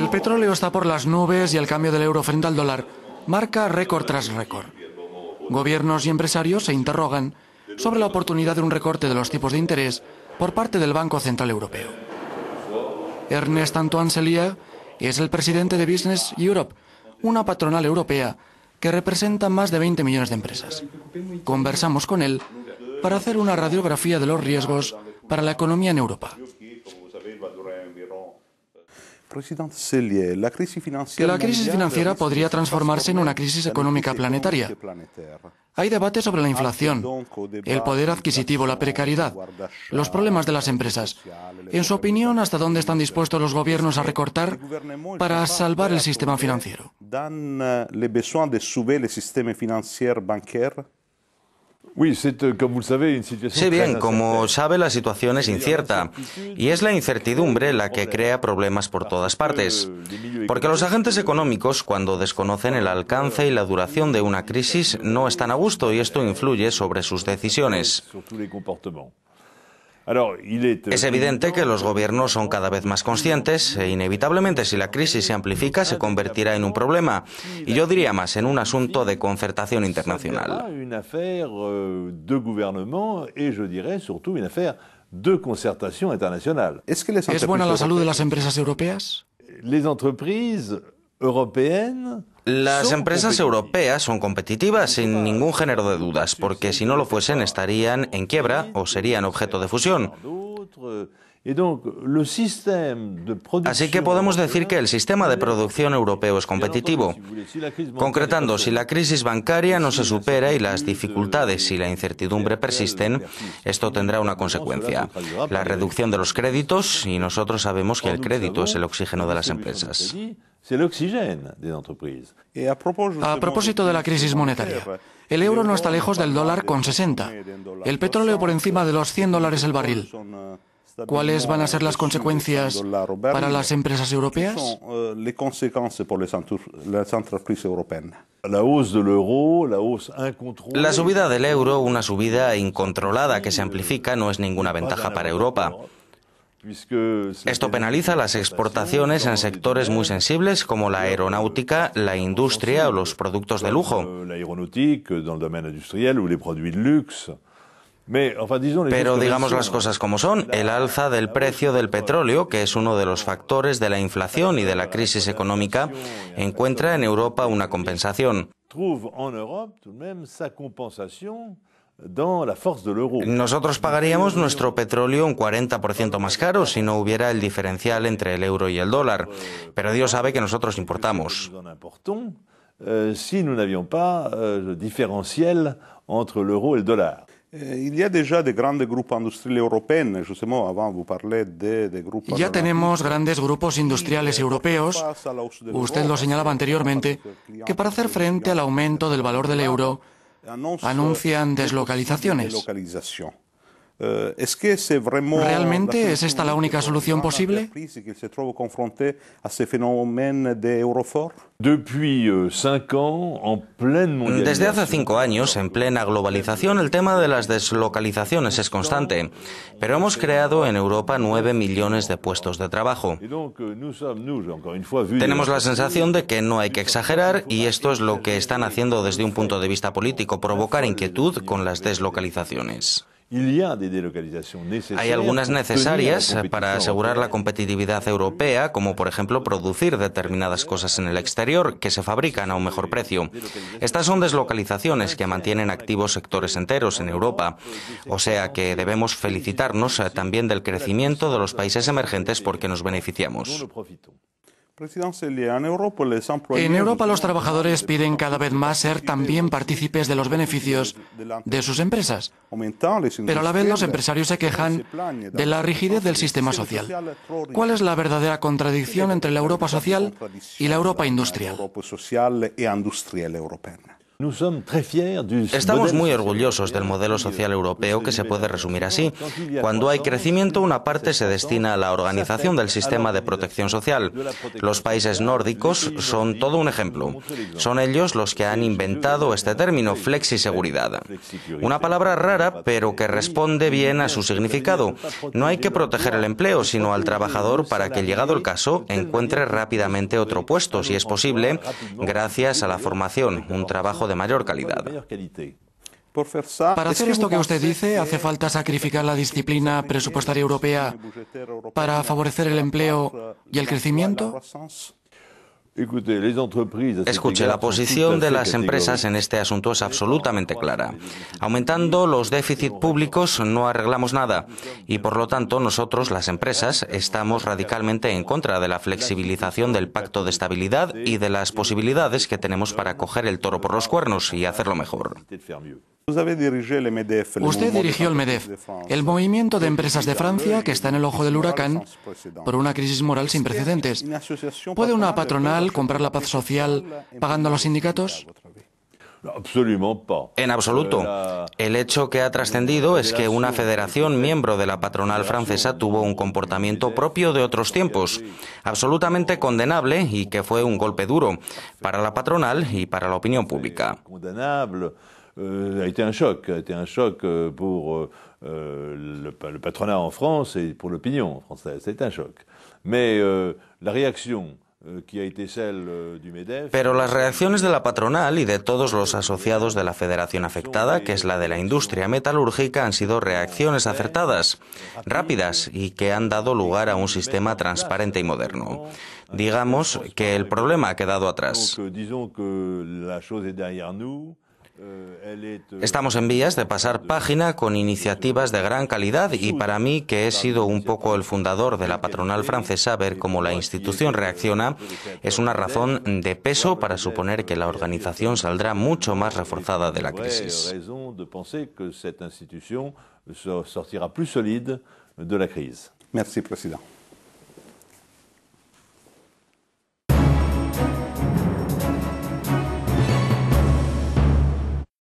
El petróleo está por las nubes y el cambio del euro frente al dólar marca récord tras récord. Gobiernos y empresarios se interrogan sobre la oportunidad de un recorte de los tipos de interés por parte del Banco Central Europeo. Ernest Antoine Celia es el presidente de Business Europe, una patronal europea que representa más de 20 millones de empresas. Conversamos con él para hacer una radiografía de los riesgos para la economía en Europa. La crisis financiera podría transformarse en una crisis económica planetaria. Hay debates sobre la inflación, el poder adquisitivo, la precariedad, los problemas de las empresas. En su opinión, ¿hasta dónde están dispuestos los gobiernos a recortar para salvar ¿eh? eh, el sistema financiero? Euh, sí, bien, como sabe, la situación es incierta y es la incertidumbre la que crea problemas por todas partes. Porque los agentes económicos, cuando desconocen el alcance y la duración de una crisis, no están a gusto y esto influye sobre sus decisiones. Es evidente que los gobiernos son cada vez más conscientes e inevitablemente si la crisis se amplifica se convertirá en un problema y yo diría más en un asunto de concertación internacional. ¿Es buena la salud de las empresas europeas? Las empresas europeas son competitivas sin ningún género de dudas, porque si no lo fuesen estarían en quiebra o serían objeto de fusión. Así que podemos decir que el sistema de producción europeo es pues, competitivo. Concretando, si la crisis bancaria no se supera y las eh, dificultades y la incertidumbre persisten, esto tendrá una consecuencia, la reducción de los créditos, y nosotros sabemos que el crédito es el oxígeno de las empresas. A propósito de la crisis monetaria, eh, el euro no está lejos del dólar con 60, el petróleo por encima de los 100 euh, dólares el barril. Euh, ¿Cuáles van a ser las consecuencias para las empresas europeas? La subida del euro, una subida incontrolada que se amplifica, no es ninguna ventaja para Europa. Esto penaliza las exportaciones en sectores muy sensibles como la aeronáutica, la industria o los productos de lujo. Pero digamos las cosas como son, el alza del precio del petróleo, que es uno de los factores de la inflación y de la crisis económica, encuentra en Europa una compensación. Nosotros pagaríamos nuestro petróleo un 40% más caro si no hubiera el diferencial entre el euro y el dólar. Pero Dios sabe que nosotros importamos. Euh, si no euh, eh, Ya tenemos grandes grupos industriales europeos, usted lo señalaba anteriormente, que para hacer frente al aumento del valor del euro, anuncian deslocalizaciones. Eh, Realmente es esta la única solución posible? Eh, desde hace cinco años, en plena globalización, el tema de las deslocalizaciones es constante, pero hemos creado en Europa nueve millones de puestos de trabajo. Eh, Tenemos la sensación de que no hay que exagerar y esto es lo que están haciendo desde un punto de vista político, provocar inquietud con las deslocalizaciones. Hay algunas necesarias para asegurar la competitividad europea, como por ejemplo producir determinadas cosas en el exterior que se fabrican a un mejor precio. Estas son deslocalizaciones que mantienen activos sectores enteros en Europa. O sea que debemos felicitarnos eh, también del crecimiento de los países emergentes porque nos beneficiamos. En Europa los trabajadores piden cada vez más ser también partícipes de los beneficios de sus empresas, pero a la vez los empresarios se quejan de la rigidez del sistema social. ¿Cuál es la verdadera contradicción entre la Europa social y la Europa industrial? E Estamos muy orgullosos del modelo social europeo que se puede resumir así. Cuando hay crecimiento, una parte se destina a la organización del sistema de protección social. Los países nórdicos son todo un ejemplo. Son ellos los que han inventado este término, flexi-seguridad. Una palabra rara, pero que responde bien a su significado. No hay que proteger el empleo, sino al trabajador para que, llegado el caso, encuentre rápidamente otro puesto, si es posible, gracias a la formación, un trabajo de mayor calidad. Para hacer esto que usted dice, hace falta sacrificar la disciplina presupuestaria europea para favorecer el empleo y el crecimiento. Escuche, la posición de las empresas en este asunto es absolutamente clara. Aumentando los déficits públicos no arreglamos nada y por lo tanto nosotros, las empresas, estamos radicalmente en contra de la flexibilización del pacto de estabilidad y de las posibilidades que tenemos para coger el toro por los cuernos y hacerlo mejor. Usted dirigió el MEDEF, el movimiento de empresas de Francia que está en el ojo del huracán por una crisis moral sin precedentes. ¿Puede una patronal comprar la paz social pagando a los sindicatos? En absoluto. El hecho que ha trascendido es que una federación miembro de la patronal francesa tuvo un comportamiento propio de otros tiempos, absolutamente condenable y que fue un golpe duro para la patronal y para la opinión pública. Ha eh, un un eh, eh, patronat en un euh, la reacción... Eh, euh, Pero las reacciones de la patronal y de todos los asociados de la federación afectada, que es la de la industria metalúrgica, han sido reacciones acertadas, rápidas y que han dado lugar a un sistema transparente y moderno. Digamos que el problema ha quedado atrás. Euh, Estamos en vías de pasar página con iniciativas de gran calidad y para mí, que he sido un poco el fundador de la patronal francesa, ver cómo la institución reacciona es una razón de peso para suponer que la organización saldrá mucho más reforzada de la crisis. Merci, presidente.